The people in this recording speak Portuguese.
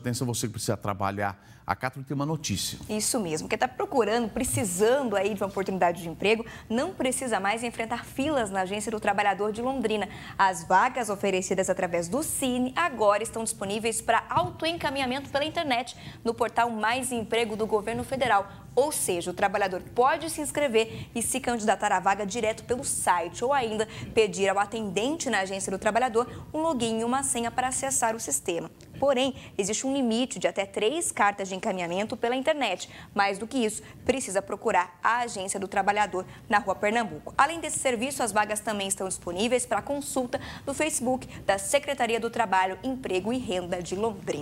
Atenção, você que precisa trabalhar. A Catro tem uma notícia. Isso mesmo. Quem está procurando, precisando aí de uma oportunidade de emprego, não precisa mais enfrentar filas na Agência do Trabalhador de Londrina. As vagas oferecidas através do Cine agora estão disponíveis para autoencaminhamento pela internet no portal Mais Emprego do Governo Federal. Ou seja, o trabalhador pode se inscrever e se candidatar à vaga direto pelo site ou ainda pedir ao atendente na Agência do Trabalhador um login e uma senha para acessar o sistema. Porém, existe um limite de até três cartas de encaminhamento pela internet. Mais do que isso, precisa procurar a Agência do Trabalhador na Rua Pernambuco. Além desse serviço, as vagas também estão disponíveis para consulta no Facebook da Secretaria do Trabalho, Emprego e Renda de Londrina.